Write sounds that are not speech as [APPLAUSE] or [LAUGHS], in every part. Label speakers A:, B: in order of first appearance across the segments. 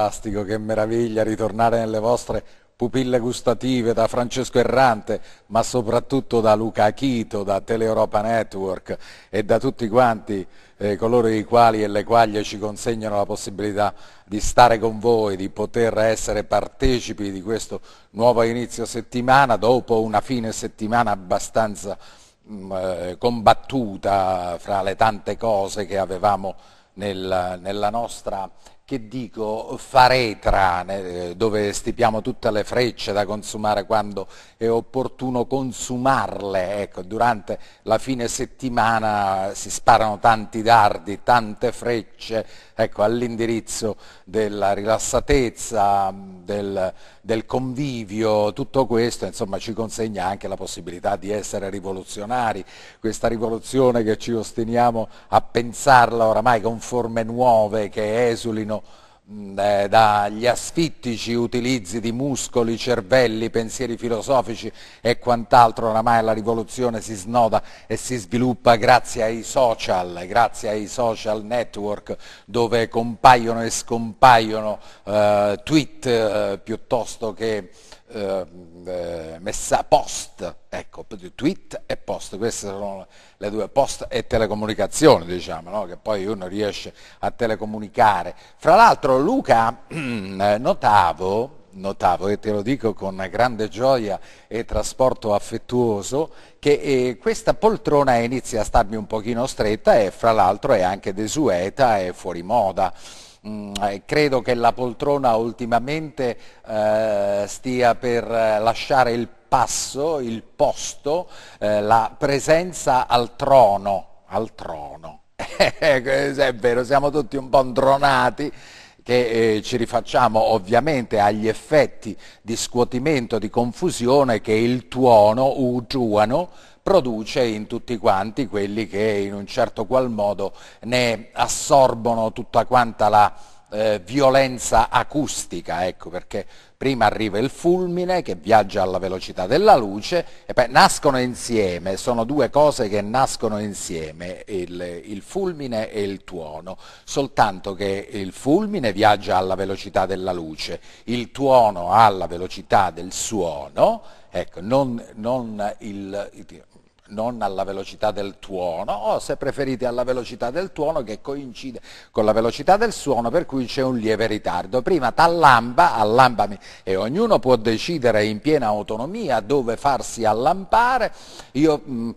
A: Fantastico, che meraviglia ritornare nelle vostre pupille gustative da Francesco Errante, ma soprattutto da Luca Achito, da Teleeuropa Network e da tutti quanti eh, coloro i quali e le quaglie ci consegnano la possibilità di stare con voi, di poter essere partecipi di questo nuovo inizio settimana, dopo una fine settimana abbastanza mh, mm, eh, combattuta fra le tante cose che avevamo nella, nella nostra che dico, faretra, dove stipiamo tutte le frecce da consumare quando è opportuno consumarle. Ecco, durante la fine settimana si sparano tanti dardi, tante frecce ecco, all'indirizzo della rilassatezza, del, del convivio, tutto questo insomma, ci consegna anche la possibilità di essere rivoluzionari. Questa rivoluzione che ci ostiniamo a pensarla oramai con forme nuove che esulino Mm, eh, dagli asfittici utilizzi di muscoli, cervelli, pensieri filosofici e quant'altro, oramai la rivoluzione si snoda e si sviluppa grazie ai social, grazie ai social network dove compaiono e scompaiono eh, tweet eh, piuttosto che Ehm, eh, messa, post, ecco, tweet e post, queste sono le due, post e telecomunicazione, diciamo, no? che poi uno riesce a telecomunicare. Fra l'altro Luca, [CLEARS THROAT] eh, notavo, notavo e te lo dico con grande gioia e trasporto affettuoso che eh, questa poltrona inizia a starmi un pochino stretta e fra l'altro è anche desueta e fuori moda. Mm, eh, credo che la poltrona ultimamente eh, stia per eh, lasciare il passo, il posto, eh, la presenza al trono, al trono. [LAUGHS] è vero, siamo tutti un po' ndronati che eh, ci rifacciamo ovviamente agli effetti di scuotimento, di confusione che il tuono, utuano, produce in tutti quanti quelli che in un certo qual modo ne assorbono tutta quanta la eh, violenza acustica, ecco, perché prima arriva il fulmine che viaggia alla velocità della luce e poi nascono insieme, sono due cose che nascono insieme, il, il fulmine e il tuono, soltanto che il fulmine viaggia alla velocità della luce, il tuono alla velocità del suono, ecco, non, non il, non alla velocità del tuono o se preferite alla velocità del tuono che coincide con la velocità del suono per cui c'è un lieve ritardo. Prima t'allamba, allambami e ognuno può decidere in piena autonomia dove farsi allampare. Io mh, mm,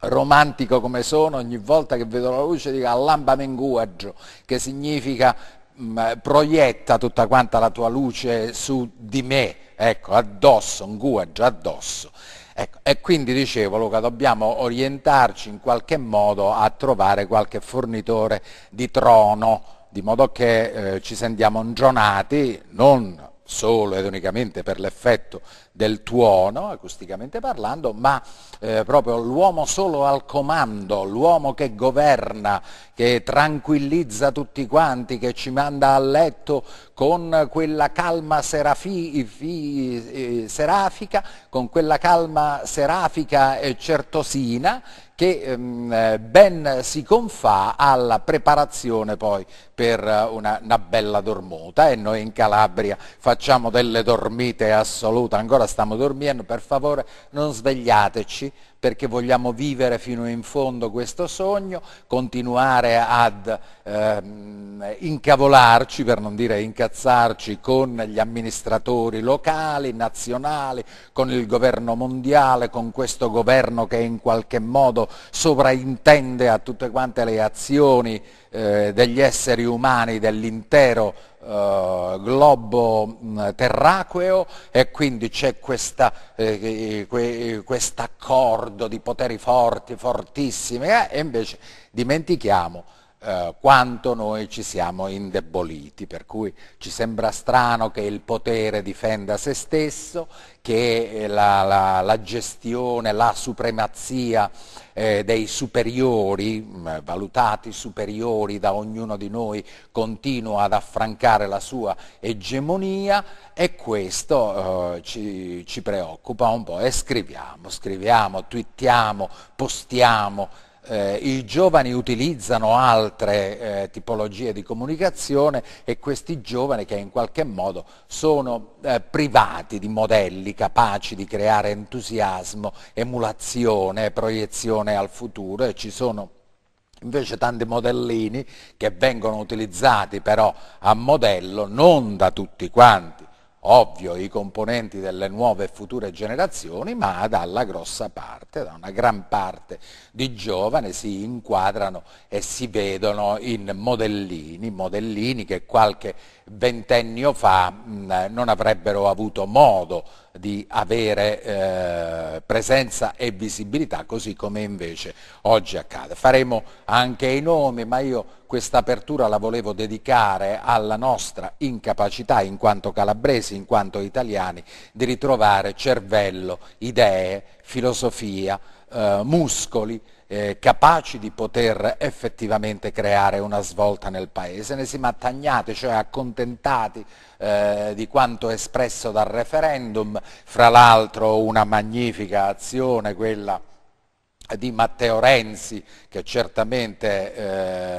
A: romantico come sono, ogni volta che vedo la luce dico allambami in guaggio che significa mh, mm, proietta tutta quanta la tua luce su di me, ecco, addosso, un guaggio addosso. Ecco, e quindi dicevo Luca, dobbiamo orientarci in qualche modo a trovare qualche fornitore di trono, di modo che eh, ci sentiamo ingionati, non solo ed unicamente per l'effetto del tuono, acusticamente parlando, ma eh, proprio l'uomo solo al comando, l'uomo che governa, che tranquillizza tutti quanti, che ci manda a letto con quella calma serafi, fi, eh, serafica, con quella calma serafica e certosina che ehm, ben si confà alla preparazione poi per una, una bella dormuta e noi in Calabria facciamo delle dormite assolute ancora ancora stiamo dormendo, per favore non svegliateci, perché vogliamo vivere fino in fondo questo sogno, continuare ad ehm, incavolarci, per non dire incazzarci, con gli amministratori locali, nazionali, con il governo mondiale, con questo governo che in qualche modo sovraintende a tutte quante le azioni eh, degli esseri umani dell'intero eh, globo mh, terraqueo e quindi c'è questo eh, eh, eh accordo ricordo di poteri forti, fortissimi, eh? e invece dimentichiamo eh, quanto noi ci siamo indeboliti, per cui ci sembra strano che il potere difenda se stesso, che eh, la, la, la gestione, la supremazia eh, dei superiori, mm, valutati superiori da ognuno di noi, continua ad affrancare la sua egemonia e questo eh, ci, ci preoccupa un po' e scriviamo, scriviamo, twittiamo, postiamo eh, i giovani utilizzano altre eh, tipologie di comunicazione e questi giovani che in qualche modo sono eh, privati di modelli capaci di creare entusiasmo, emulazione, proiezione al futuro e ci sono invece tanti modellini che vengono utilizzati però a modello non da tutti quanti ovvio i componenti delle nuove e future generazioni, ma dalla grossa parte, da una gran parte di giovani si inquadrano e si vedono in modellini, modellini che qualche ventennio fa mh, mm, eh, non avrebbero avuto modo di avere eh, presenza e visibilità così come invece oggi accade. Faremo anche i nomi, ma io questa apertura la volevo dedicare alla nostra incapacità in quanto calabresi, in quanto italiani, di ritrovare cervello, idee, filosofia, eh, muscoli eh, capaci di poter effettivamente creare una svolta nel Paese, ne siamo attagnati, cioè accontentati eh, di quanto espresso dal referendum, fra l'altro una magnifica azione quella di Matteo Renzi, che certamente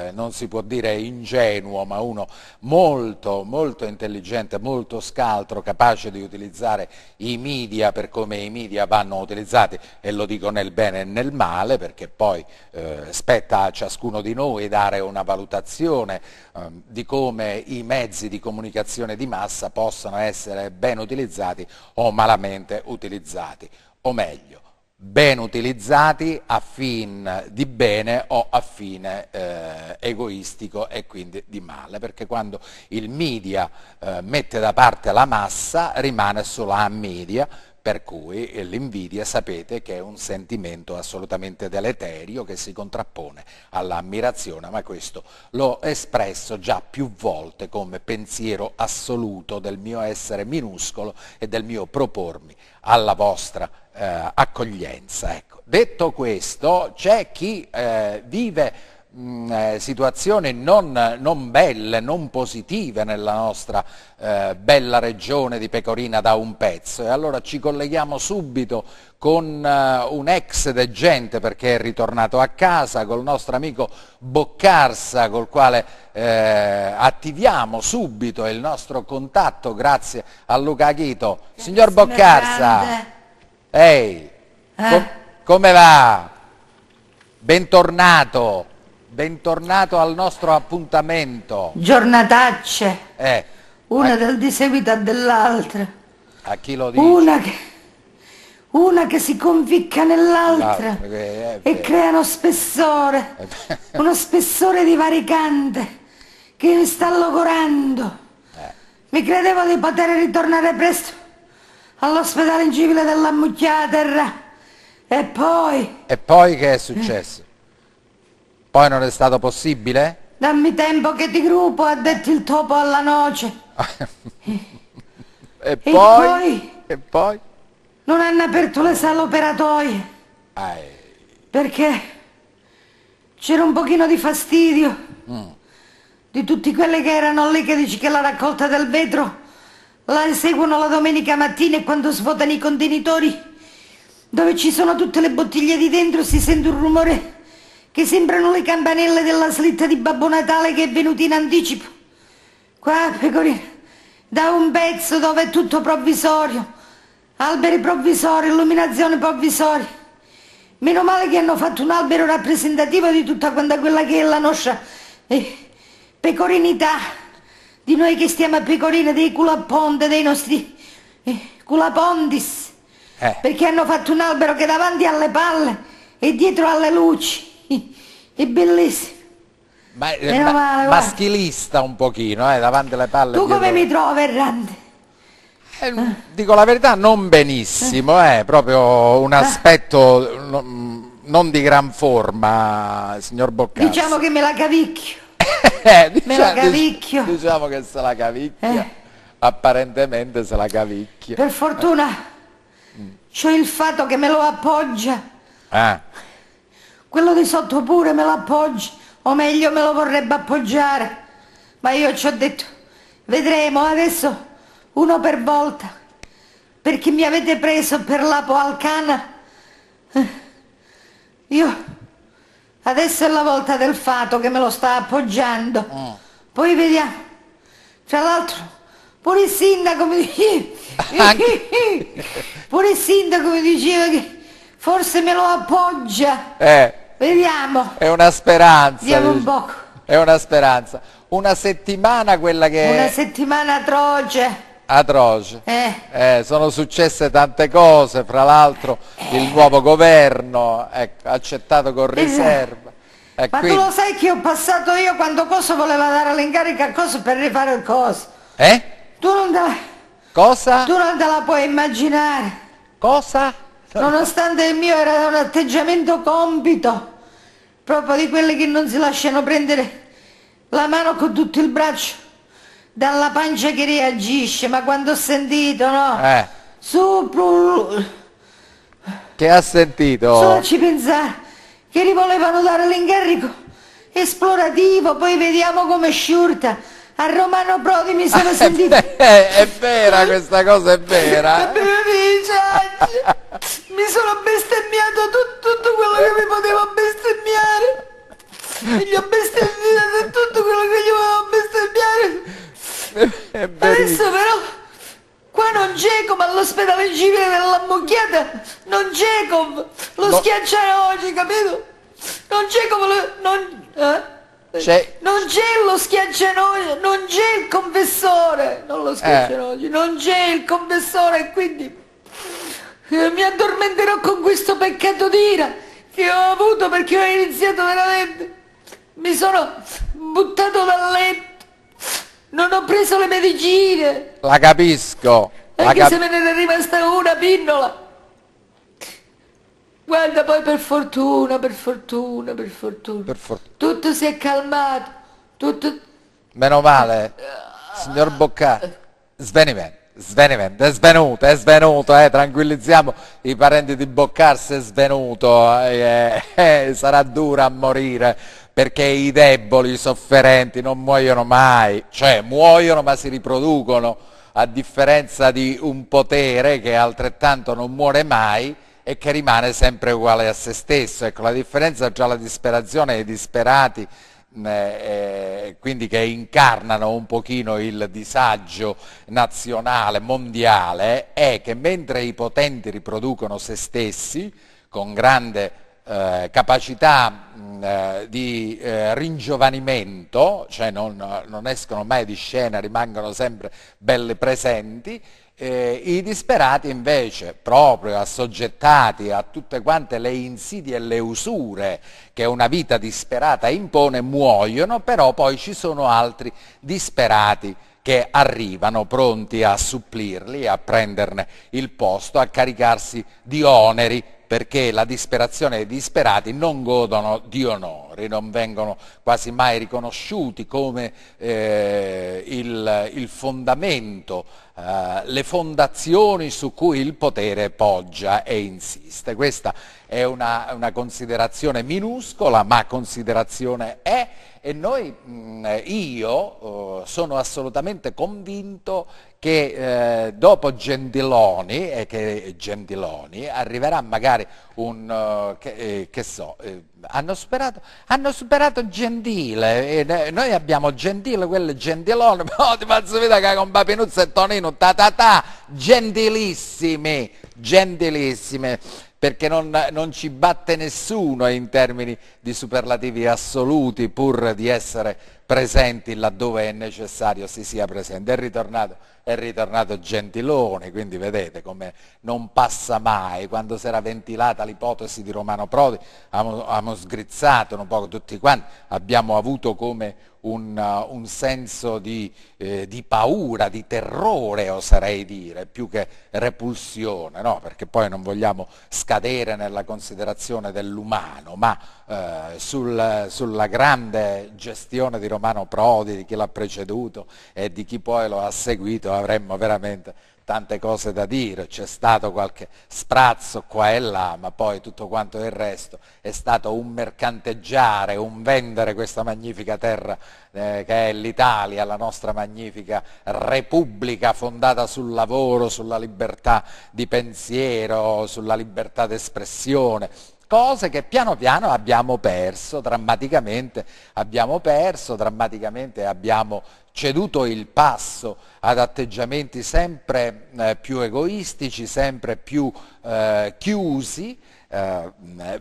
A: eh, non si può dire ingenuo, ma uno molto, molto intelligente, molto scaltro, capace di utilizzare i media per come i media vanno utilizzati, e lo dico nel bene e nel male, perché poi eh, spetta a ciascuno di noi dare una valutazione eh, di come i mezzi di comunicazione di massa possano essere ben utilizzati o malamente utilizzati, o meglio ben utilizzati a fin di bene o a fine eh, egoistico e quindi di male, perché quando il media eh, mette da parte la massa rimane solo a media, per cui l'invidia sapete che è un sentimento assolutamente deleterio che si contrappone all'ammirazione, ma questo l'ho espresso già più volte come pensiero assoluto del mio essere minuscolo e del mio propormi alla vostra eh, accoglienza. Ecco. Detto questo, c'è chi eh, vive mh, mm, eh, situazioni non, non, belle, non positive nella nostra eh, bella regione di Pecorina da un pezzo e allora ci colleghiamo subito con eh, un ex degente perché è ritornato a casa, col nostro amico Boccarsa col quale eh, attiviamo subito il nostro contatto grazie a Luca Aghito. Grazie Signor Boccarsa, ehi, hey, com eh? come va? Bentornato. Bentornato al nostro appuntamento. Giornatacce. Eh, una a... del di seguito dell'altra. A chi lo dice? Una
B: che, una che si conficca nell'altra no,
A: eh, eh, e eh. creano
B: spessore, [LAUGHS] uno spessore di varicante che mi sta logorando. Eh. Mi credevo di poter ritornare presto all'ospedale in civile della Mucchia terra. E poi...
A: E poi che è successo? Poi non è stato possibile?
B: Dammi tempo che ti gruppo, ha detto il topo alla noce. [LAUGHS] e,
A: e poi? poi? E poi?
B: Non hanno aperto le sale operatorie. Ai. Perché c'era un pochino di fastidio mm. di tutti quelli che erano lì che dici che la raccolta del vetro la eseguono la domenica mattina e quando svuotano i contenitori dove ci sono tutte le bottiglie di dentro si sente un rumore che sembrano le campanelle della slitta di Babbo Natale che è venuto in anticipo. Qua, pecorina, da un pezzo dove è tutto provvisorio, alberi provvisori, illuminazione provvisoria. Meno male che hanno fatto un albero rappresentativo di tutta quella che è la nostra eh, pecorinità, di noi che stiamo a pecorina, dei culaponte, dei nostri eh, culapondis, eh. perché hanno fatto un albero che davanti alle palle e dietro alle luci
A: [LAUGHS] è bellissimo. Ma, eh, ma, male, maschilista un pochino, eh, davanti alle palle. Tu come mi trovi, Errante? Eh, eh, dico la verità, non benissimo, è eh, proprio un eh. aspetto no, non di gran forma, signor Boccassi. Diciamo
B: che me la cavicchio.
A: [LAUGHS] diciamo, me la cavicchio. Diciamo che se la cavicchia, apparentemente se la cavicchia. Per fortuna,
B: mm. c'è il fatto che me lo appoggia. Ah. Quello di sotto pure me lo appoggi, o meglio me lo vorrebbe appoggiare. Ma io ci ho detto, vedremo adesso uno per volta, perché mi avete preso per l'apo alcana. Eh. Io, adesso è la volta del fato che me lo sta appoggiando. Mm. Poi vediamo. Tra l'altro, pure il sindaco mi diceva, [LAUGHS] [LAUGHS] pure il sindaco mi diceva che forse me lo appoggia. Eh. Vediamo.
A: È una speranza. Vediamo un po'. È una speranza. Una settimana quella che... Una
B: settimana atroce.
A: Atroce. Eh. Eh, sono successe tante cose, fra l'altro eh. il nuovo governo, ecco, accettato con esatto. riserva. Eh, Ma quindi... tu lo
B: sai che ho passato io quando Coso voleva dare l'incarica a Coso per rifare il Coso? Eh? Tu non te la... Cosa? Tu non te la puoi immaginare. Cosa? Nonostante il mio era un atteggiamento compito, proprio di quelle che non si lasciano prendere la mano con tutto il braccio dalla pancia che reagisce, ma quando ho sentito, no? Eh. Su,
A: Che ha sentito? Solo ci
B: pensare che gli volevano dare l'incarico esplorativo, poi vediamo come sciurta a Romano
A: Prodi mi sono ah, [LAUGHS] sentita... È, vera, è vera questa cosa, è vera. mi
B: sono bestemmiato tutto, tutto quello che mi potevo bestemmiare. E gli ho bestemmiato tutto quello che gli volevo bestemmiare. Adesso però qua non Jacob all'ospedale civile della Mucchiata, non Jacob, lo no. schiacciano oggi, capito? Non Jacob, lo, non... Eh? C'è... Cioè, non c'è lo schiaccianoia, non c'è il confessore, non lo schiaccianoia, eh. non c'è il confessore e quindi eh, mi addormenterò con questo peccato d'ira che ho avuto perché ho iniziato veramente, mi sono buttato dal letto, non ho preso le medicine.
A: La capisco. Anche se me
B: ne è rimasta una
A: pinnola.
B: Guarda, poi per fortuna, per fortuna,
A: per fortuna. Per for
B: tutto si è calmato. Tutto...
A: Meno male. Signor Boccati. Sveniment. Sveniment, è svenuto, è svenuto, eh, tranquillizziamo i parenti di Boccarse, è svenuto, eh, eh, eh, sarà dura a morire perché i deboli, i sofferenti non muoiono mai, cioè muoiono ma si riproducono, a differenza di un potere che altrettanto non muore mai, e che rimane sempre uguale a se stesso. Ecco, la differenza tra la disperazione e i disperati, eh, eh, quindi che incarnano un pochino il disagio nazionale, mondiale, è che mentre i potenti riproducono se stessi con grande eh, capacità mh, eh, di eh, ringiovanimento, cioè non, non escono mai di scena, rimangono sempre belle presenti, eh, I disperati invece, proprio assoggettati a tutte quante le insidie e le usure che una vita disperata impone, muoiono, però poi ci sono altri disperati che arrivano pronti a supplirli, a prenderne il posto, a caricarsi di oneri perché la disperazione dei disperati non godono di onori, non vengono quasi mai riconosciuti come eh, il, il, fondamento, eh, le fondazioni su cui il potere poggia e insiste. Questa è una, una considerazione minuscola, ma considerazione è e noi, mm, io oh, sono assolutamente convinto che eh, dopo Gentiloni, e che Gentiloni, arriverà magari un, eh, che, eh, che, so, eh, hanno superato, hanno superato Gentile, noi abbiamo Gentile, quello Gentiloni, [LAUGHS] ma ti faccio vedere che con Papinuzza e Tonino, ta ta ta, gentilissimi, gentilissime perché non, non, ci batte nessuno in termini di superlativi assoluti pur di essere presenti laddove è necessario si sia presenti. È ritornato, è ritornato Gentiloni, quindi vedete come non passa mai. Quando si era ventilata l'ipotesi di Romano Prodi, abbiamo, abbiamo sgrizzato un po' tutti quanti, abbiamo avuto come un, uh, un senso di, eh, di, paura, di terrore oserei dire, più che repulsione, no? perché poi non vogliamo scadere nella considerazione dell'umano, ma eh, sul, sulla grande gestione di Romano Prodi, di chi l'ha preceduto e di chi poi lo ha seguito avremmo veramente tante cose da dire, c'è stato qualche sprazzo qua e là, ma poi tutto quanto il resto è stato un mercanteggiare, un vendere questa magnifica terra eh, che è l'Italia, la nostra magnifica repubblica fondata sul lavoro, sulla libertà di pensiero, sulla libertà d'espressione, cose che piano piano abbiamo perso, drammaticamente abbiamo perso, drammaticamente abbiamo ceduto il passo ad atteggiamenti sempre eh, più egoistici, sempre più eh, chiusi eh,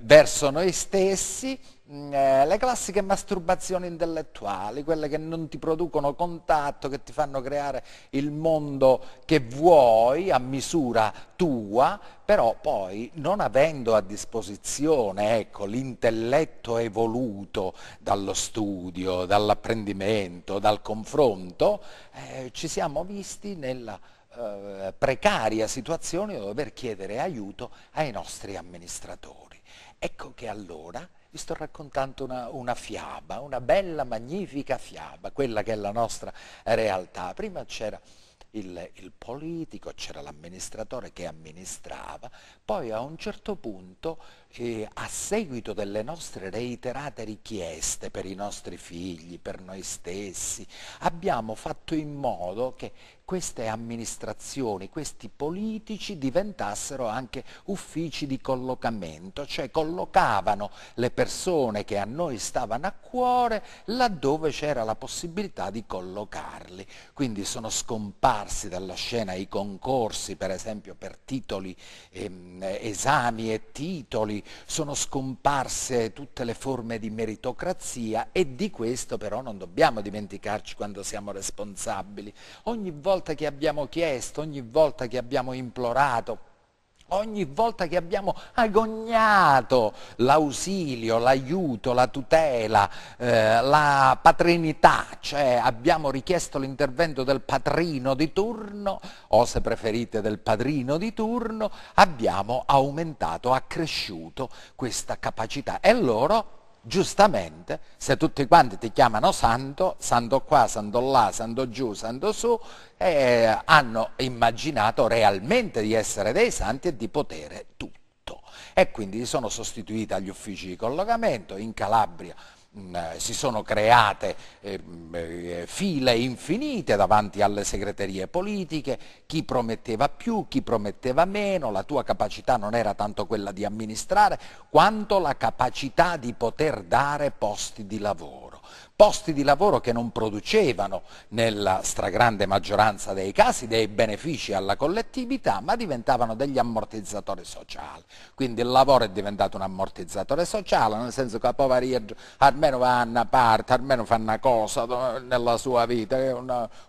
A: verso noi stessi Mm, eh, le classiche masturbazioni intellettuali, quelle che non ti producono contatto, che ti fanno creare il mondo che vuoi a misura tua, però poi non avendo a disposizione ecco, l'intelletto evoluto dallo studio, dall'apprendimento, dal confronto, eh, ci siamo visti nella eh, precaria situazione di dover chiedere aiuto ai nostri amministratori. Ecco che allora vi sto raccontando una, una, fiaba, una bella, magnifica fiaba, quella che è la nostra realtà. Prima c'era il, il politico, c'era l'amministratore che amministrava, poi a un certo punto eh, a seguito delle nostre reiterate richieste per i nostri figli, per noi stessi, abbiamo fatto in modo che queste amministrazioni, questi politici diventassero anche uffici di collocamento, cioè collocavano le persone che a noi stavano a cuore laddove c'era la possibilità di collocarli. Quindi sono scomparsi dalla scena i concorsi, per esempio per titoli, ehm, esami e titoli, sono scomparse tutte le forme di meritocrazia e di questo però non dobbiamo dimenticarci quando siamo responsabili. Ogni volta che abbiamo chiesto, ogni volta che abbiamo implorato, ogni volta che abbiamo agognato l'ausilio, l'aiuto, la tutela, eh, la patrinità, cioè abbiamo richiesto l'intervento del patrino di turno o se preferite del padrino di turno, abbiamo aumentato, accresciuto questa capacità e loro giustamente, se tutti quanti ti chiamano santo, santo qua, santo là, santo giù, santo su, eh, hanno immaginato realmente di essere dei santi e di potere tutto. E quindi sono sostituiti agli uffici di collocamento in Calabria Mm, eh, si sono create eh, mm, eh, file infinite davanti alle segreterie politiche, chi prometteva più, chi prometteva meno, la tua capacità non era tanto quella di amministrare quanto la capacità di poter dare posti di lavoro posti di lavoro che non producevano nella stragrande maggioranza dei casi dei benefici alla collettività, ma diventavano degli ammortizzatori sociali. Quindi il lavoro è diventato un ammortizzatore sociale, nel senso che la poveria almeno va a una parte, almeno fa una cosa nella sua vita, che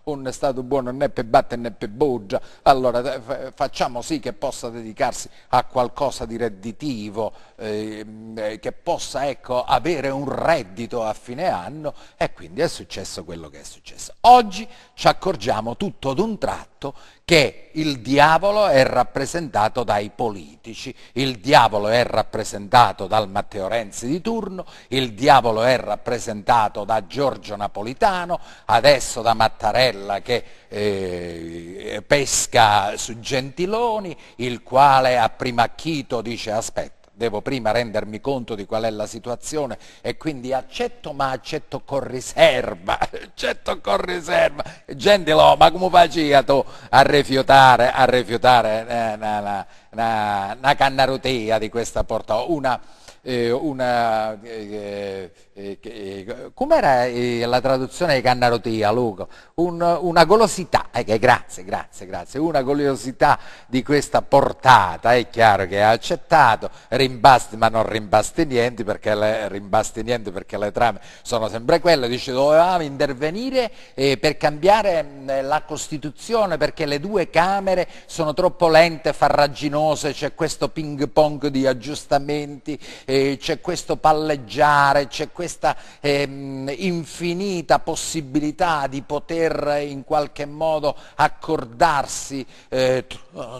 A: non è stato buono né per batte né per buggia, allora eh, facciamo sì che possa dedicarsi a qualcosa di redditivo, Ehm, eh, che possa ecco, avere un reddito a fine anno e quindi è successo quello che è successo. Oggi ci accorgiamo tutto ad un tratto che il diavolo è rappresentato dai politici, il diavolo è rappresentato dal Matteo Renzi di turno, il diavolo è rappresentato da Giorgio Napolitano, adesso da Mattarella che eh, pesca su Gentiloni, il quale a Primacchito dice aspetta devo prima rendermi conto di qual è la situazione e quindi accetto ma accetto con riserva, [LAUGHS] accetto con riserva. Gentilò, ma come faccio tu a rifiutare, a rifiutare eh, una, una, una cannarotea di questa porta, una, eh, una eh, eh, eh, com'era eh, la traduzione di Cannarotea, Luca? Un, una golosità, eh, grazie, grazie, grazie, una golosità di questa portata, è chiaro che ha accettato, rimbasti ma non rimbasti niente perché le, rimbasti niente perché le trame sono sempre quelle, dice dovevamo intervenire eh, per cambiare mh, mm, la Costituzione perché le due Camere sono troppo lente, farraginose, c'è questo ping pong di aggiustamenti, eh, c'è questo palleggiare, c'è questo questa ehm, infinita possibilità di poter in qualche modo accordarsi, eh,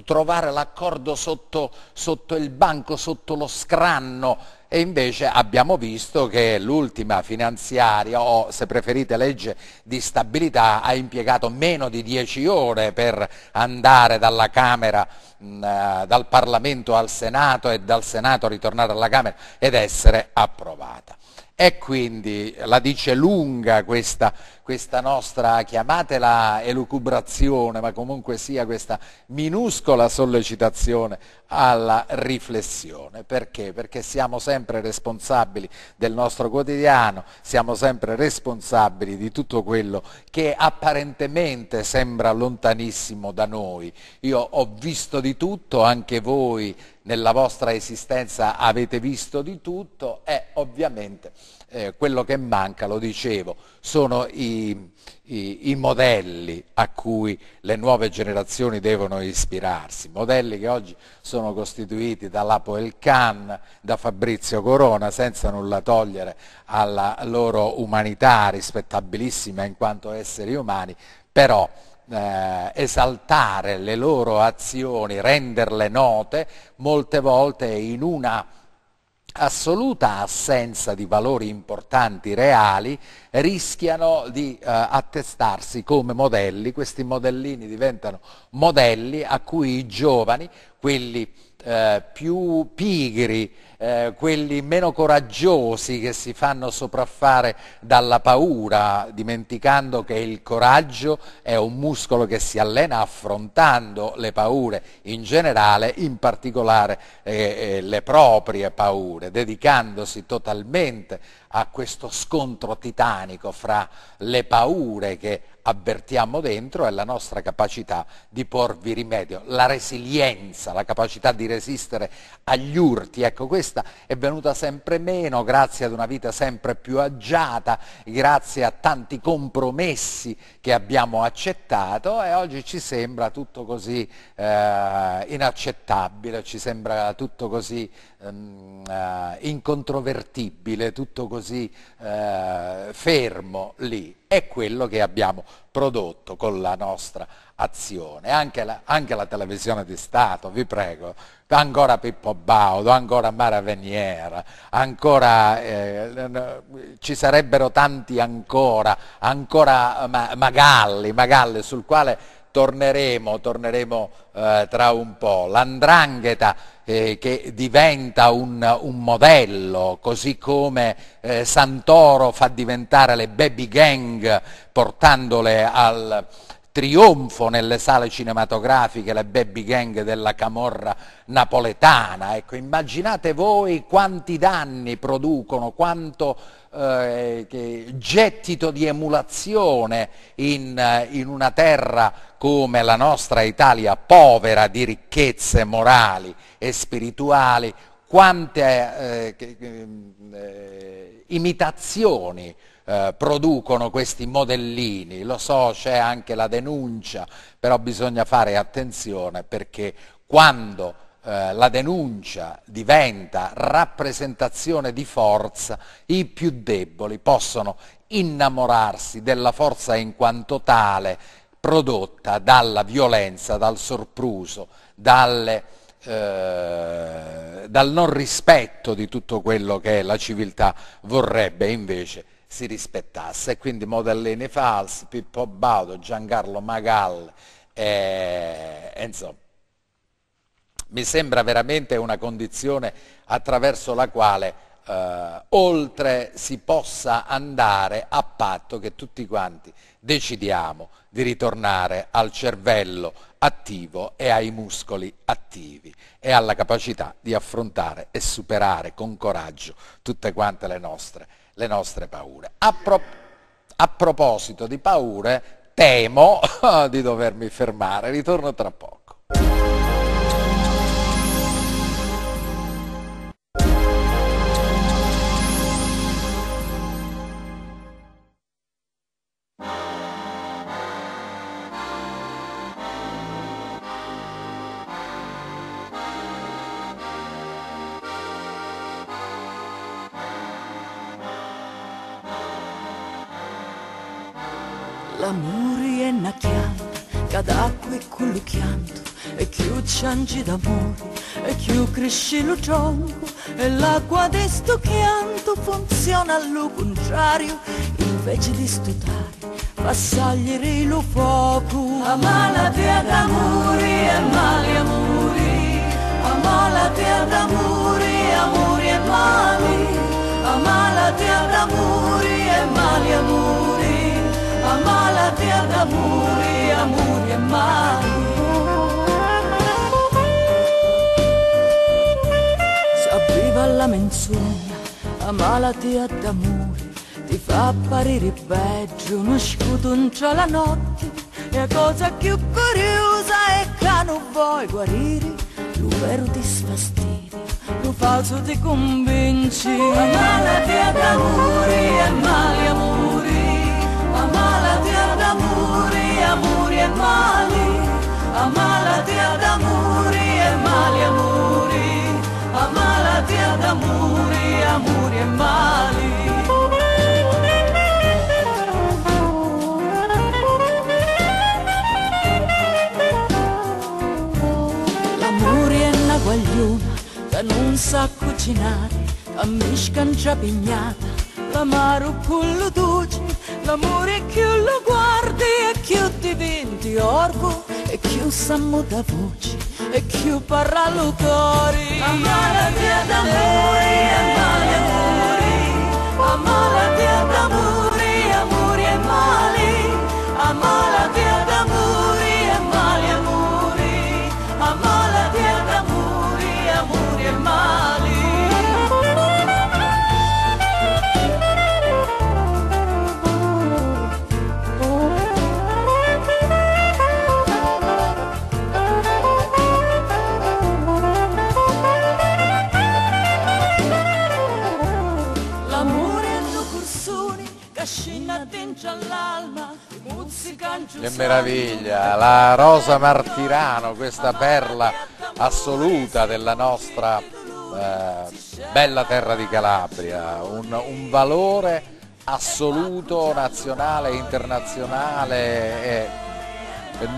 A: trovare l'accordo sotto, sotto il banco, sotto lo scranno e invece abbiamo visto che l'ultima finanziaria o se preferite legge di stabilità ha impiegato meno di dieci ore per andare dalla Camera, eh, dal Parlamento al Senato e dal Senato ritornare alla Camera ed essere approvata. E quindi la dice lunga questa questa nostra, chiamatela elucubrazione, ma comunque sia questa minuscola sollecitazione alla riflessione. Perché? Perché siamo sempre responsabili del nostro quotidiano, siamo sempre responsabili di tutto quello che apparentemente sembra lontanissimo da noi. Io ho visto di tutto, anche voi nella vostra esistenza avete visto di tutto e ovviamente eh, quello che manca, lo dicevo, sono i, i, i, modelli a cui le nuove generazioni devono ispirarsi, modelli che oggi sono costituiti da Lapo Elkan, da Fabrizio Corona, senza nulla togliere alla loro umanità rispettabilissima in quanto esseri umani, però eh, esaltare le loro azioni, renderle note, molte volte in una assoluta assenza di valori importanti reali rischiano di eh, attestarsi come modelli, questi modellini diventano modelli a cui i giovani, quelli eh, più pigri eh, quelli meno coraggiosi che si fanno sopraffare dalla paura, dimenticando che il coraggio è un muscolo che si allena affrontando le paure in generale, in particolare eh, eh, le proprie paure, dedicandosi totalmente a questo scontro titanico fra le paure che avvertiamo dentro è la nostra capacità di porvi rimedio, la resilienza, la capacità di resistere agli urti, ecco questa è venuta sempre meno grazie ad una vita sempre più agiata, grazie a tanti compromessi che abbiamo accettato e oggi ci sembra tutto così eh, inaccettabile, ci sembra tutto così um, incontrovertibile, tutto così uh, fermo lì, è quello che abbiamo prodotto con la nostra azione. Anche la, anche la televisione di Stato, vi prego, ancora Pippo Baudo, ancora Mara Veniera, ancora, eh, ci sarebbero tanti ancora, ancora Magalli, Magalli sul quale torneremo, torneremo eh, tra un po'. L'andrangheta eh, che diventa un, un, modello, così come eh, Santoro fa diventare le baby gang portandole al trionfo nelle sale cinematografiche, le baby gang della camorra napoletana. Ecco, immaginate voi quanti danni producono, quanto eh, gettito di emulazione in, eh, in una terra come la nostra Italia, povera di ricchezze morali e spirituali, quante eh, mm, eh, imitazioni eh, producono questi modellini, lo so c'è anche la denuncia, però bisogna fare attenzione perché quando eh, la denuncia diventa rappresentazione di forza, i più deboli possono innamorarsi della forza in quanto tale prodotta dalla violenza, dal sorpruso, dalle, eh, dal non rispetto di tutto quello che la civiltà vorrebbe invece si rispettasse. E quindi Modellini Falsi, Pippo Baudo, Giancarlo Magalli, eh, insomma, mi sembra veramente una condizione attraverso la quale eh, oltre si possa andare a patto che tutti quanti decidiamo di ritornare al cervello attivo e ai muscoli attivi e alla capacità di affrontare e superare con coraggio tutte quante le nostre, le nostre paure. A, pro, a proposito di paure, temo [LAUGHS] di dovermi fermare, ritorno tra poco.
B: piangi d'amore e più cresce lo tronco e l'acqua di sto chianto funziona allo contrario invece di studiare passagliere lo fuoco amalati ad amori e mali amori amalati ad amori amori e mali amalati ad amori e mali amori amalati ad amori amori e mali menzogna, la malattia d'amore ti fa apparire peggio, uno scutuncio la notte, e la cosa più curiosa è che non vuoi guarire, lo vero ti sfastidia, lo falso ti convinci. La malattia d'amore è male amori, la malattia d'amore, amori e mali, la malattia d'amore è male amori piena d'amori, amori e mali. L'amore è una guagliona che non sa cucinare, che mi scancia pignata, l'amaro con lo dolce, l'amore più lo guardi e più diventi orgo e più s'ammuta voce e più parla Lutori ammalati ad amori amali amori ammalati ad amori amori e mali ammalati Che
A: meraviglia, la Rosa Martirano, questa perla assoluta della nostra eh, bella terra di Calabria, un, un, valore assoluto nazionale e internazionale e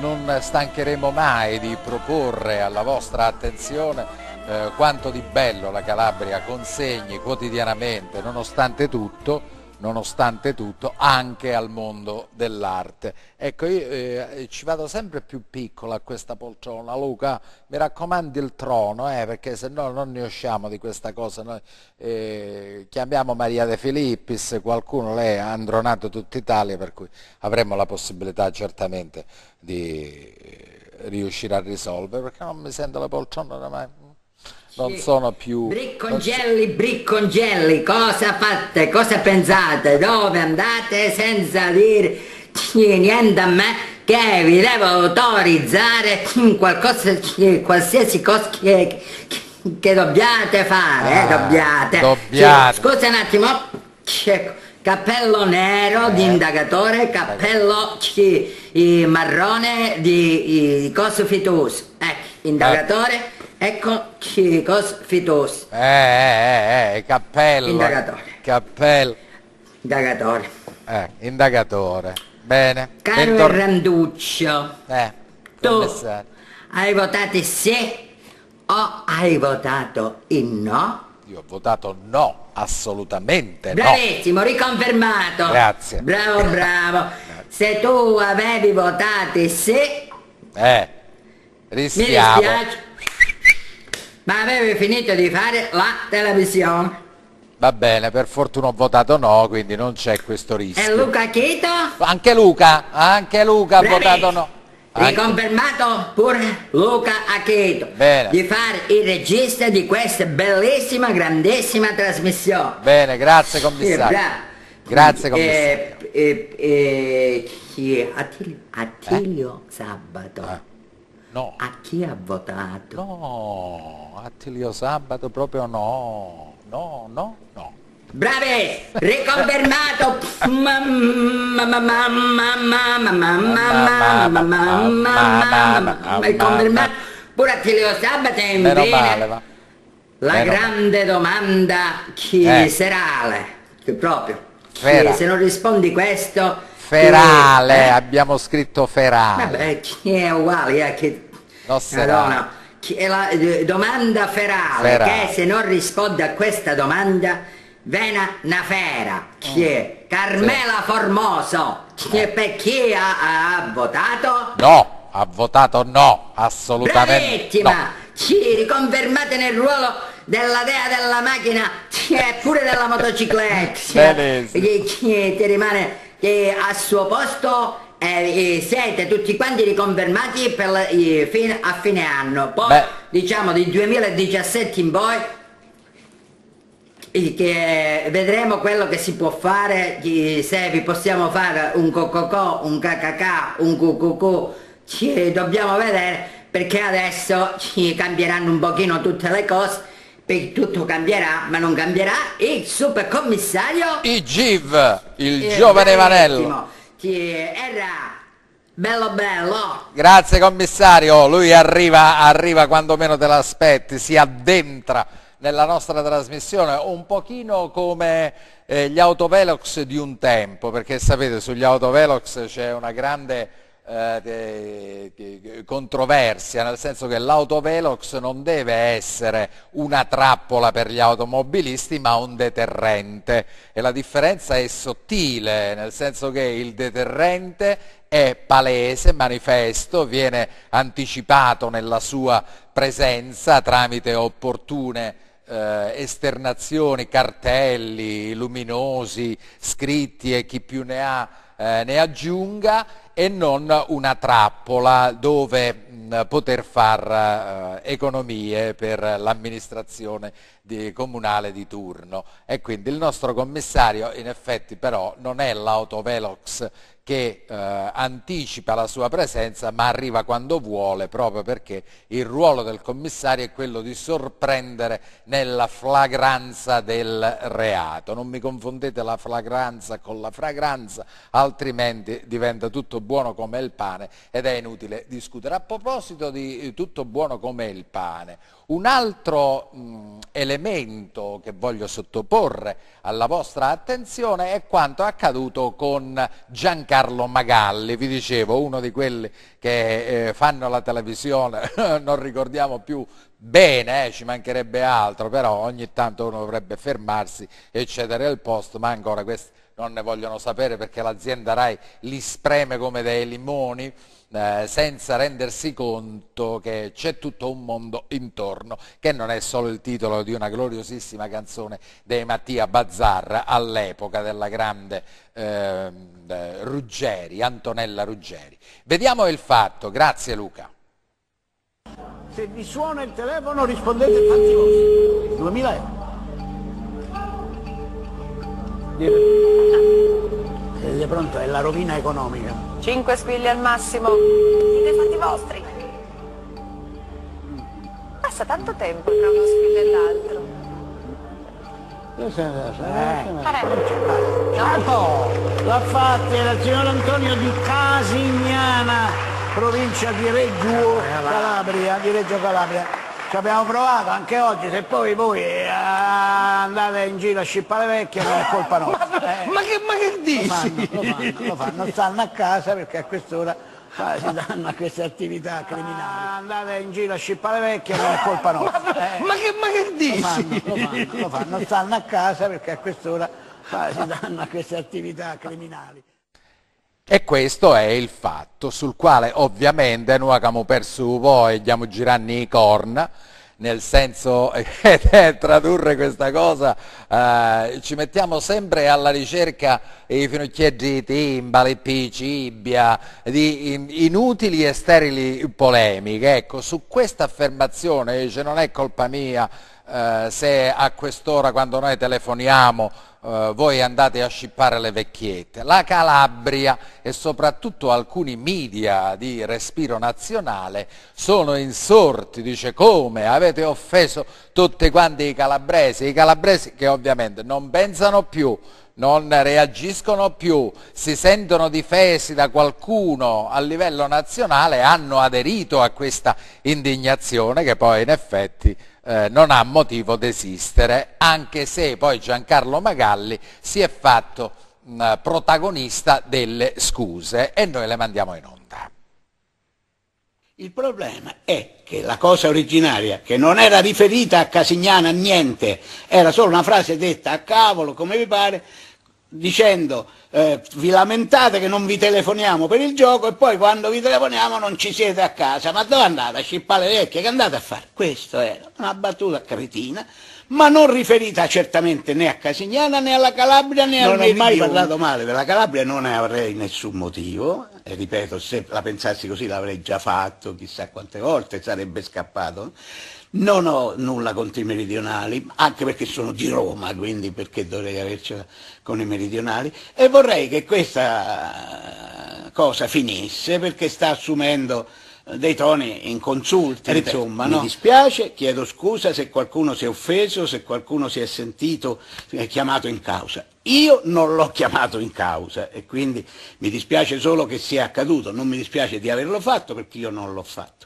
A: non stancheremo mai di proporre alla vostra attenzione eh, quanto di bello la Calabria consegni quotidianamente, nonostante tutto, nonostante tutto, anche al mondo dell'arte. Ecco, io eh, ci vado sempre più piccola a questa poltrona, Luca, mi raccomandi il trono, eh, perché se no non ne usciamo di questa cosa. Noi, eh, chiamiamo Maria De Filippis, qualcuno, lei ha andronato tutta Italia, per cui avremo la possibilità certamente di eh, riuscire a risolvere, perché non mi sento la poltrona oramai non sono più... Briccongelli, bricconcelli cosa fate,
C: cosa pensate, dove andate senza dire niente a me che vi devo autorizzare qualcosa, eh, qualsiasi cosa che, che dobbiate fare, eh, ah, eh, dobbiate.
A: dobbiate.
C: Scusa un attimo, cappello nero eh. eh. di ecco, indagatore, cappello eh. marrone di, di coso fitus, eh, indagatore. Ecco
A: Chiricos Fitos. Eh, eh, eh, eh, cappello. Eh. Indagatore. Cappello. Indagatore. Eh, indagatore. Bene. Caro
C: Bentor- Randuccio. Eh, tu hai votato sì o
A: hai votato in no? Io ho votato no, assolutamente Bravissimo, no. Bravissimo, riconfermato. Grazie. Bravo, [LAUGHS] bravo.
C: Se tu avevi votato sì...
A: Eh, rischiamo. Mi dispiace
C: ma avevi finito di fare la televisione.
A: Va bene, per fortuna ho votato no, quindi non c'è questo rischio. E
C: Luca Chito? Anche Luca, anche Luca Bravi. ha votato no. Anche... Riconfermato pure Luca Acheto di fare il regista di questa bellissima, grandissima trasmissione.
A: Bene, grazie
C: commissario. Eh, grazie eh, commissario. Eh, eh, Attilio,
A: Attilio eh? Sabato. Ah. No. A chi ha votato? No, Attilio Sabato proprio no. No, no, no. Brave! Riconfermato!
C: Riconfermato! Pure Attilio Sabato è in Meno male,
A: va. La
C: grande domanda chieserale. Eh.
A: Che proprio. Se
C: non rispondi questo...
A: Ferale, eh. abbiamo scritto ferale. Vabbè,
C: chi è uguale, a
A: che No, Madonna,
C: è la eh, domanda ferale, ferale, che se non risponde a questa domanda vena una fera. Chi mm. è? Carmela sì. Formoso. Chi, è, mm. per chi ha, ha votato?
A: No, ha votato no, assolutamente. Bravissima. No.
C: Ci riconfermate nel ruolo della dea della macchina e pure della motocicletta. [LAUGHS] Bene. Chi, chi, ti rimane a suo posto eh, eh, siete tutti quanti riconfermati per, eh, fin, a fine anno. Poi Beh. diciamo di 2017 in poi che vedremo quello che si può fare, se vi possiamo fare un cococò, un kkk un cucucù, ci dobbiamo vedere perché adesso ci cambieranno un pochino tutte le cose, perché tutto cambierà, ma non cambierà il super commissario...
A: IGIV, il, il giovane Vanello
C: che Era
A: bello bello. Grazie commissario, lui arriva, arriva quando meno te l'aspetti, si addentra nella nostra trasmissione, un pochino come eh, gli autovelox di un tempo, perché sapete sugli autovelox c'è una grande eh, controversia, nel senso che l'autovelox non deve essere una trappola per gli automobilisti ma un deterrente e la differenza è sottile, nel senso che il deterrente è palese, manifesto, viene anticipato nella sua presenza tramite opportune eh, esternazioni, cartelli luminosi, scritti e chi più ne ha eh, ne aggiunga e non una trappola dove poter fare eh, economie per l'amministrazione comunale di turno. E quindi il nostro commissario in effetti però non è l'autovelox che eh, anticipa la sua presenza ma arriva quando vuole proprio perché il ruolo del commissario è quello di sorprendere nella flagranza del reato. Non mi confondete la flagranza con la fragranza, altrimenti diventa tutto buono come il pane ed è inutile discutere. A proposito di eh, tutto buono come il pane, un altro mh, elemento che voglio sottoporre alla vostra attenzione è quanto è accaduto con Giancarlo Magalli, vi dicevo, uno di quelli che eh, fanno la televisione, [LAUGHS] non ricordiamo più bene, eh, ci mancherebbe altro, però ogni tanto uno dovrebbe fermarsi e cedere il posto, ma ancora questi non ne vogliono sapere perché l'azienda RAI li spreme come dei limoni. Eh, senza rendersi conto che c'è tutto un mondo intorno, che non è solo il titolo di una gloriosissima canzone dei Mattia Bazzar all'epoca della grande ehm, eh, Ruggeri, Antonella Ruggeri. Vediamo il fatto, grazie Luca.
D: Se vi suona il telefono rispondete faziosi, 2000 euro. Siete pronto? È la rovina economica.
B: 5 squilli al massimo. Siete fatti vostri. Passa tanto tempo tra uno squillo e l'altro.
D: Eh, Cato, certo, l'ha fatta la signora Antonio di Casignana, provincia di Reggio eh, Calabria, di Reggio Calabria ci abbiamo provato anche oggi, se poi voi eh, andate in giro a scippare vecchie non è colpa nostra. [LAUGHS] Eh, ma, che, ma che dici? Lo fanno, lo fanno, lo fanno, stanno a casa perché a quest'ora eh, si danno a queste attività criminali. Ah, andate in giro a scippare vecchie non è colpa nostra.
A: Eh, ma, che, ma che dici? Lo fanno, lo fanno, lo fanno,
D: stanno a casa perché a quest'ora eh, si danno a queste attività criminali.
A: E questo è il fatto sul quale ovviamente noi abbiamo perso un e diamo girato i corna, nel senso che [LAUGHS] tradurre questa cosa eh, ci mettiamo sempre alla ricerca di finocchietti di timbali, cibia, di in, inutili e sterili polemiche. Ecco, su questa affermazione dice non è colpa mia, eh, se a quest'ora quando noi telefoniamo eh, voi andate a scippare le vecchiette. La Calabria e soprattutto alcuni media di respiro nazionale sono insorti, dice come avete offeso tutti quanti i calabresi, i calabresi che ovviamente non pensano più non reagiscono più, si sentono difesi da qualcuno a livello nazionale, hanno aderito a questa indignazione che poi in effetti eh, non ha motivo d'esistere, anche se poi Giancarlo Magalli si è fatto mh, protagonista delle scuse e noi le mandiamo in onda.
D: Il problema è che la cosa originaria, che non era riferita a Casignana niente, era solo una frase detta a cavolo, come vi pare, dicendo eh, vi lamentate che non vi telefoniamo per il gioco e poi quando vi telefoniamo non ci siete a casa. Ma dove andate a scippare le vecchie? Che andate a fare? Questa era una battuta cretina, ma non riferita certamente né a Casignana né alla Calabria né non al Meridione. Non ho mai parlato male della Calabria, non ne avrei nessun motivo. E ripeto, se la pensassi così l'avrei già fatto chissà quante volte, sarebbe scappato. Non ho nulla contro i meridionali, anche perché sono di Roma, quindi perché dovrei avercela con i meridionali, e vorrei che questa cosa finisse perché sta assumendo dei toni inconsulti, insomma. No? Mi dispiace, chiedo scusa se qualcuno si è offeso, se qualcuno si è sentito è chiamato in causa. Io non l'ho chiamato in causa e quindi mi dispiace solo che sia accaduto, non mi dispiace di averlo fatto perché io non l'ho fatto.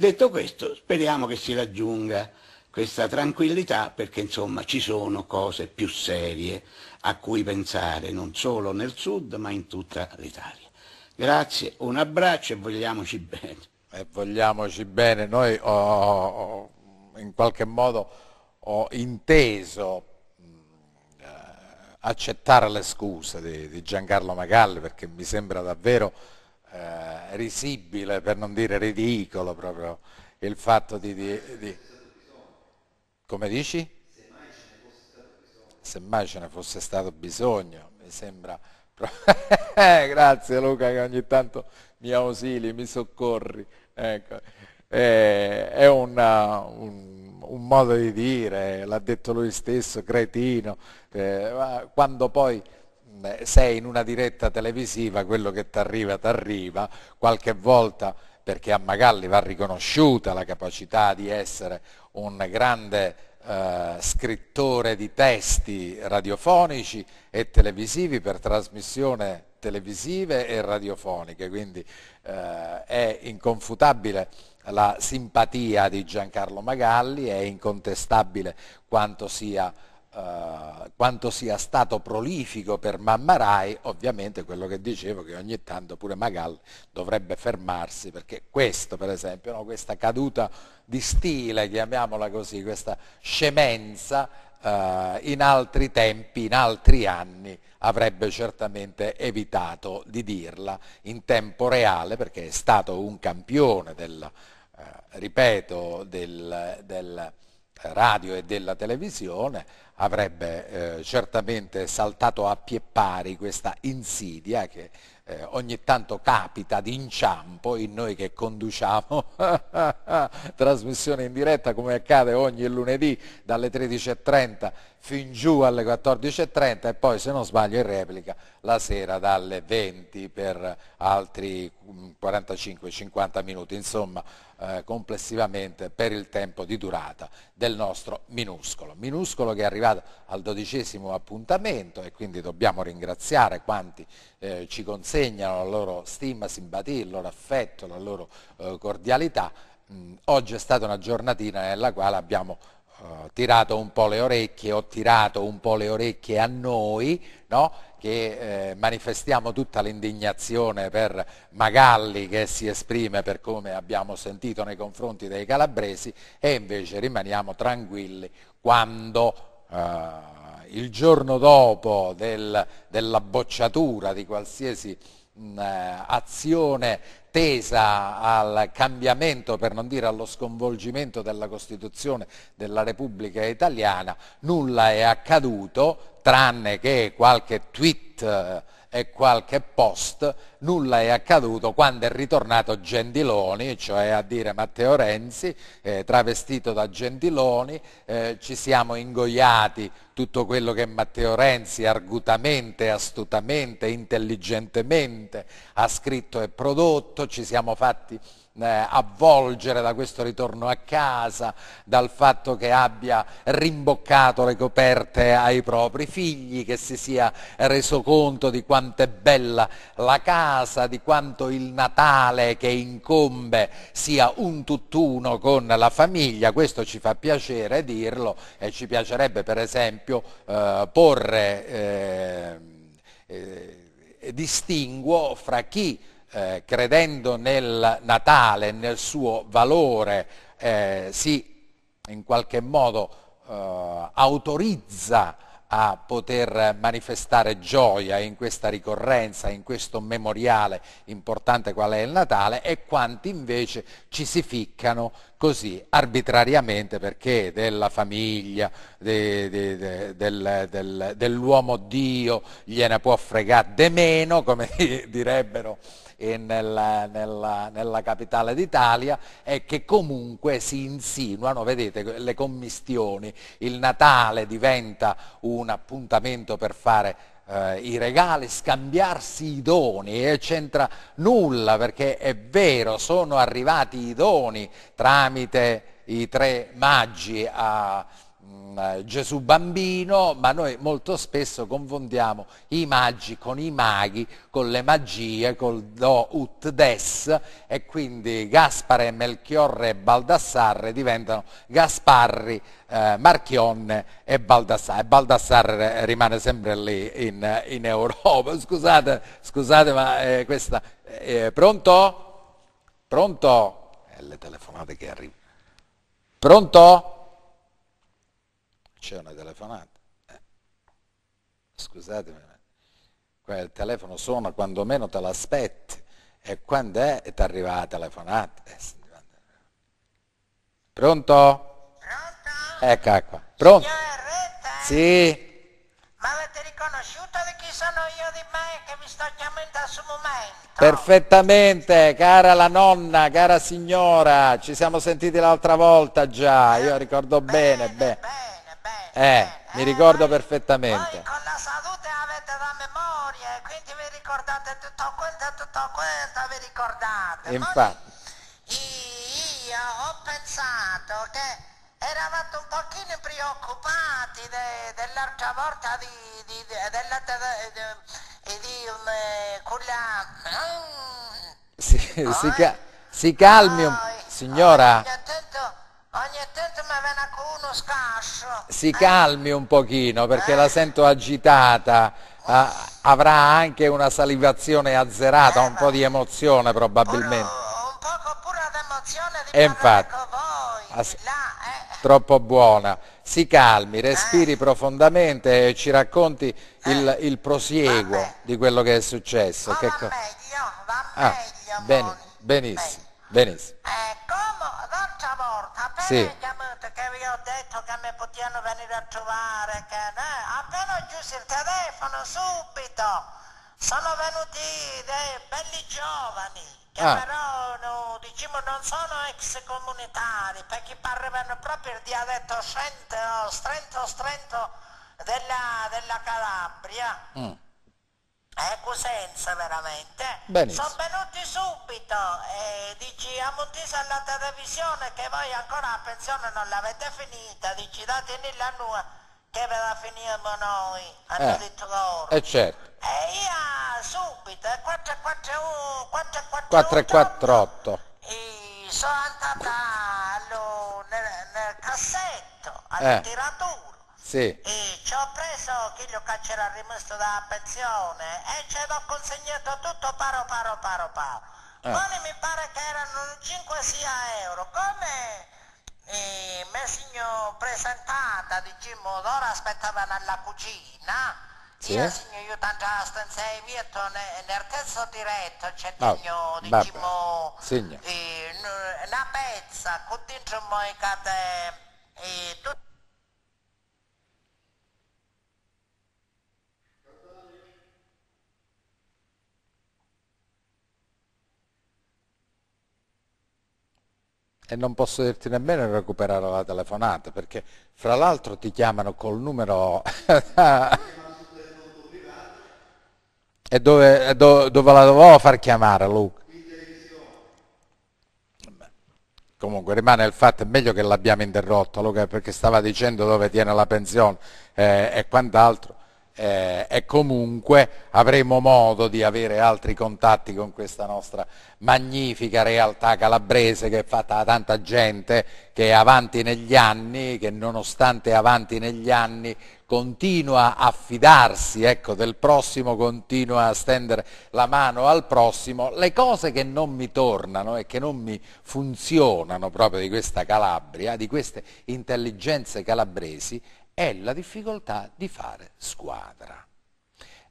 D: Detto questo, speriamo che si raggiunga questa tranquillità perché insomma ci sono cose più serie a cui pensare non solo nel sud ma in tutta l'Italia. Grazie, un abbraccio e
A: vogliamoci bene. E vogliamoci bene, noi oh, oh, in qualche modo ho inteso mh, eh, accettare le scuse di, di Giancarlo Magalli perché mi sembra davvero eh, risibile, per non dire ridicolo proprio, il fatto di... di, di... Come dici? Semmai ce ne fosse stato bisogno, mi sembra... [LAUGHS] Eh, grazie Luca che ogni tanto mi ausili, mi soccorri. Ecco. Eh, è una, un, un, modo di dire, l'ha detto lui stesso, cretino, eh, quando poi sei in una diretta televisiva, quello che ti arriva ti arriva, qualche volta perché a Magalli va riconosciuta la capacità di essere un grande eh, scrittore di testi radiofonici e televisivi per trasmissione televisive e radiofoniche, quindi eh, è inconfutabile la simpatia di Giancarlo Magalli, è incontestabile quanto sia eh, quanto sia stato prolifico per Mammarai, ovviamente quello che dicevo che ogni tanto pure Magal dovrebbe fermarsi, perché questo per esempio, no, questa caduta di stile, chiamiamola così, questa scemenza, eh, in altri tempi, in altri anni avrebbe certamente evitato di dirla in tempo reale perché è stato un campione del, eh, ripeto, del, del radio e della televisione avrebbe eh, certamente saltato a pie pari questa insidia che eh, ogni tanto capita di inciampo in noi che conduciamo [LAUGHS] trasmissione in diretta come accade ogni lunedì dalle 13.30 fin giù alle 14.30 e poi se non sbaglio in replica la sera dalle 20 per altri 45-50 minuti, insomma eh, complessivamente per il tempo di durata del nostro minuscolo. Minuscolo che è arrivato al dodicesimo appuntamento e quindi dobbiamo ringraziare quanti eh, ci consegnano la loro stima, simpatia, il loro affetto, la loro eh, cordialità. Mm, oggi è stata una giornatina nella quale abbiamo eh, tirato un po' le orecchie, ho tirato un po' le orecchie a noi, no? che eh, manifestiamo tutta l'indignazione per Magalli che si esprime per come abbiamo sentito nei confronti dei calabresi e invece rimaniamo tranquilli quando eh, il giorno dopo del, della bocciatura di qualsiasi mh, mm, eh, azione tesa al cambiamento, per non dire allo sconvolgimento della Costituzione della Repubblica Italiana, nulla è accaduto, tranne che qualche tweet eh, e qualche post, nulla è accaduto quando è ritornato Gentiloni, cioè a dire Matteo Renzi, eh, travestito da Gentiloni, eh, ci siamo ingoiati tutto quello che Matteo Renzi argutamente, astutamente, intelligentemente ha scritto e prodotto, ci siamo fatti eh, avvolgere da questo ritorno a casa, dal fatto che abbia rimboccato le coperte ai propri figli, che si sia reso conto di quanto è bella la casa, di quanto il Natale che incombe sia un tutt'uno con la famiglia. Questo ci fa piacere dirlo e ci piacerebbe per esempio eh, porre eh, eh distinguo fra chi eh, credendo nel Natale, nel suo valore, eh, si in qualche modo eh, autorizza a poter manifestare gioia in questa ricorrenza, in questo memoriale importante qual è il Natale e quanti invece ci si ficcano così arbitrariamente perché della famiglia, de, de, de, del, del, dell'uomo Dio gliene può fregare de meno, come [LAUGHS] direbbero nella, nella, nella capitale d'Italia e che comunque si insinuano, vedete, le commistioni, il Natale diventa un appuntamento per fare eh, i regali, scambiarsi i doni e c'entra nulla perché è vero, sono arrivati i doni tramite i tre maggi a, Mm, eh, Gesù bambino, ma noi molto spesso confondiamo i magi con i maghi, con le magie, col do ut des e quindi Gaspare, Melchiorre e Baldassarre diventano Gasparri, eh, Marchionne e Baldassarre. Baldassarre rimane sempre lì in, in Europa. [LAUGHS] Scusate, scusate ma eh, questa... Eh, eh pronto? Pronto? Eh, le telefonate che arrivano. Pronto? c'è una telefonata. Eh. Scusatemi, il telefono suona quando meno te l'aspetti e quando è ti arriva la telefonata. Eh, Pronto? Pronto? Ecco qua. Pronto? Sì. Ma avete
B: riconosciuto di chi sono io di me che mi sto
A: chiamando a suo momento? Perfettamente, cara la nonna, cara signora, ci siamo sentiti l'altra volta già, io ricordo bene. bene. bene. Eh, mi ricordo perfettamente. con la salute avete la memoria e quindi vi ricordate tutto questo tutto questo, vi ricordate. Infatti. Poi io ho pensato che eravate un pochino preoccupati de, dell'altra volta di, di, della, de, de, di um, quella... Eh, mm. Si, si, ca si calmi, un, signora. Oh, Ogni tanto mi viene con uno scascio. Si calmi un pochino perché eh? la sento agitata. Uh, avrà anche una salivazione azzerata, eh, un po' di emozione probabilmente. Un, un poco pure d'emozione di e infatti, voi, ah, là, eh. troppo buona. Si calmi, respiri eh. profondamente e ci racconti eh. il, il, prosieguo Vabbè. di quello che è successo. Oh, che va meglio, va ah, meglio, ben, benissimo, benissimo. Ecco sì. Eh, capito che vi ho detto che mi potevano venire a trovare,
B: che ne? Eh, appena ho chiuso il telefono subito sono venuti dei belli giovani che ah. però no, diciamo non sono ex comunitari perché parlavano proprio il ha detto Scento, Strento, Strento della, della Calabria. Mm. Cosenza veramente. Benissimo. Sono venuti subito e eh, dici a Montese alla televisione che voi ancora la pensione non l'avete finita, dici datemi la nuova
A: che ve la finiremo noi, hanno eh, detto loro. E eh, certo. E io subito, e 448. Sono andata allo, nel,
B: nel cassetto, alla eh. tiratura
A: sì. E ci ho preso quello
B: che c'era rimasto dalla pensione e ce l'ho consegnato
A: tutto paro paro paro paro. Ah.
D: Poi mi
B: pare che erano 5-6 euro. Come eh, mi sono presentata, diciamo, loro aspettava nella cucina. Sì. Io sono
A: aiutante alla stanza di Vieto nel terzo diretto, c'è oh, diciamo,
B: eh, una pezza, con dentro mo' cade... Eh, tutto
A: e non posso dirti nemmeno di recuperare la telefonata perché fra l'altro ti chiamano col numero [LAUGHS] e dove, dove, dove, la dovevo far chiamare Luca? Comunque rimane il fatto, è meglio che l'abbiamo interrotto Luca perché stava dicendo dove tiene la pensione eh, e quant'altro eh, e comunque avremo modo di avere altri contatti con questa nostra magnifica realtà calabrese che è fatta da tanta gente che è avanti negli anni, che nonostante avanti negli anni continua a fidarsi ecco, del prossimo, continua a stendere la mano al prossimo. Le cose che non mi tornano e che non mi funzionano proprio di questa Calabria, di queste intelligenze calabresi, è la difficoltà di fare squadra,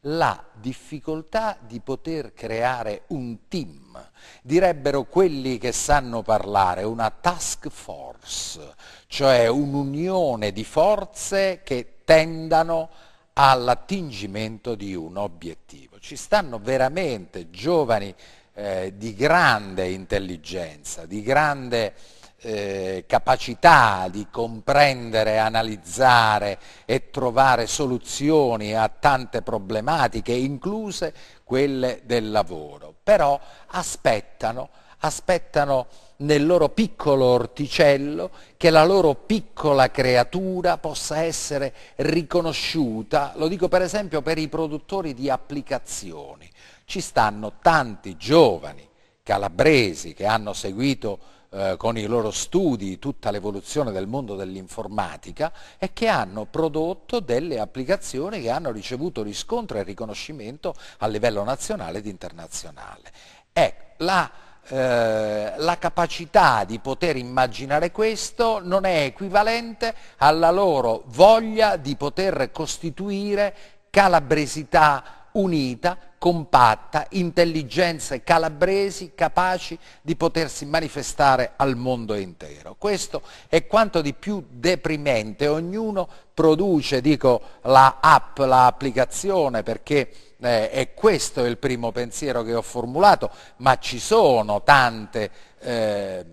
A: la difficoltà di poter creare un team, direbbero quelli che sanno parlare, una task force, cioè un'unione di forze che tendano all'attingimento di un obiettivo. Ci stanno veramente giovani eh, di grande intelligenza, di grande eh, capacità di comprendere, analizzare e trovare soluzioni a tante problematiche, incluse quelle del lavoro, però aspettano, aspettano nel loro piccolo orticello che la loro piccola creatura possa essere riconosciuta, lo dico per esempio per i produttori di applicazioni. Ci stanno tanti giovani calabresi che hanno seguito eh, con i loro studi tutta l'evoluzione del mondo dell'informatica e che hanno prodotto delle applicazioni che hanno ricevuto riscontro e riconoscimento a livello nazionale ed internazionale. Ecco, la, eh, la capacità di poter immaginare questo non è equivalente alla loro voglia di poter costituire calabresità unita compatta, intelligenze calabresi capaci di potersi manifestare al mondo intero. Questo è quanto di più deprimente, ognuno produce, dico, la app, l'applicazione, perché eh, e questo il primo pensiero che ho formulato, ma ci sono tante eh,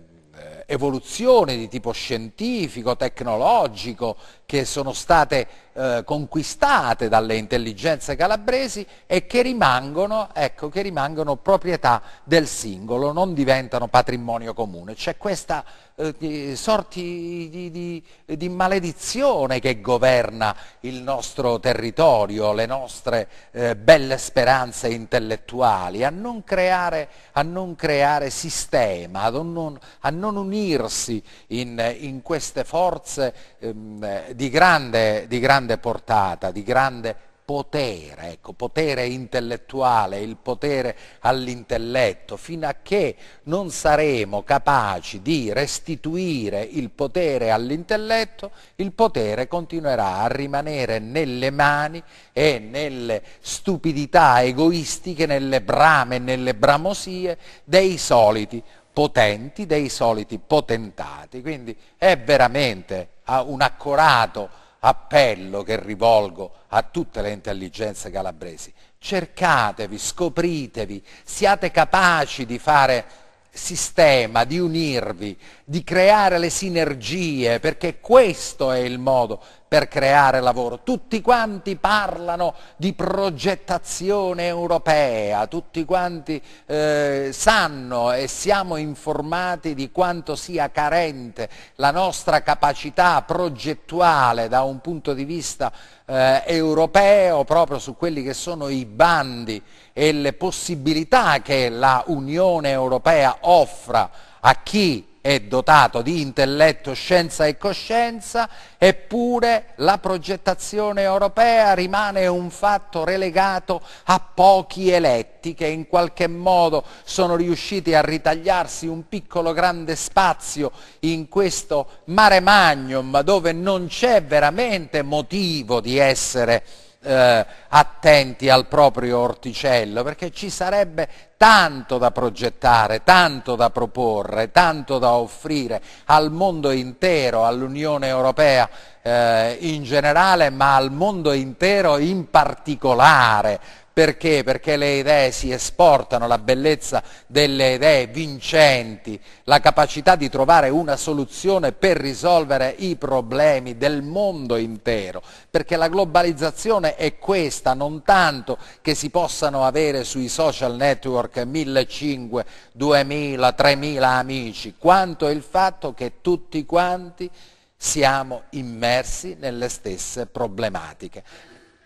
A: evoluzioni di tipo scientifico, tecnologico, che sono state eh, conquistate dalle intelligenze calabresi e che rimangono, ecco, che rimangono, proprietà del singolo, non diventano patrimonio comune. C'è questa eh, sorta di, di, di, maledizione che governa il nostro territorio, le nostre eh, belle speranze intellettuali, a non creare, a non creare sistema, a non, a non, unirsi in, in queste forze ehm, di grande, di grande portata, di grande potere, ecco, potere intellettuale, il potere all'intelletto, fino a che non saremo capaci di restituire il potere all'intelletto, il potere continuerà a rimanere nelle mani e nelle stupidità egoistiche, nelle brame e nelle bramosie dei soliti potenti, dei soliti potentati. Quindi è veramente un accorato appello che rivolgo a tutte le intelligenze calabresi. Cercatevi, scopritevi, siate capaci di fare sistema, di unirvi, di creare le sinergie, perché questo è il modo per creare lavoro. Tutti quanti parlano di progettazione europea, tutti quanti eh, sanno e siamo informati di quanto sia carente la nostra capacità progettuale da un punto di vista eh, europeo proprio su quelli che sono i bandi e le possibilità che la Unione Europea offra a chi è dotato di intelletto, scienza e coscienza, eppure la progettazione europea rimane un fatto relegato a pochi eletti che in qualche modo sono riusciti a ritagliarsi un piccolo grande spazio in questo mare magnum dove non c'è veramente motivo di essere eh, attenti al proprio orticello, perché ci sarebbe tanto da progettare, tanto da proporre, tanto da offrire al mondo intero, all'Unione Europea eh, in generale, ma al mondo intero in particolare, perché? Perché le idee si esportano, la bellezza delle idee vincenti, la capacità di trovare una soluzione per risolvere i problemi del mondo intero. Perché la globalizzazione è questa, non tanto che si possano avere sui social network 1500, 2000, 3000 amici, quanto il fatto che tutti quanti siamo immersi nelle stesse problematiche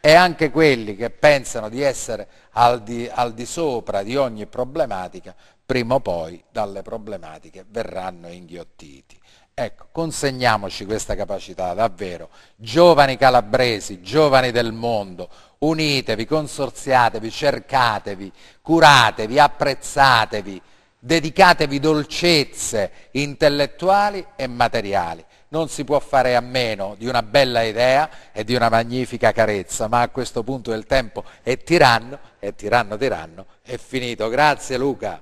A: e anche quelli che pensano di essere al di, al di sopra di ogni problematica, prima o poi dalle problematiche verranno inghiottiti. Ecco, consegniamoci questa capacità, davvero. Giovani calabresi, giovani del mondo, unitevi, consorziatevi, cercatevi, curatevi, apprezzatevi, dedicatevi dolcezze intellettuali e materiali non si può fare a meno di una bella idea e di una magnifica carezza, ma a questo punto del tempo è tiranno, è tiranno tiranno, è finito. Grazie Luca.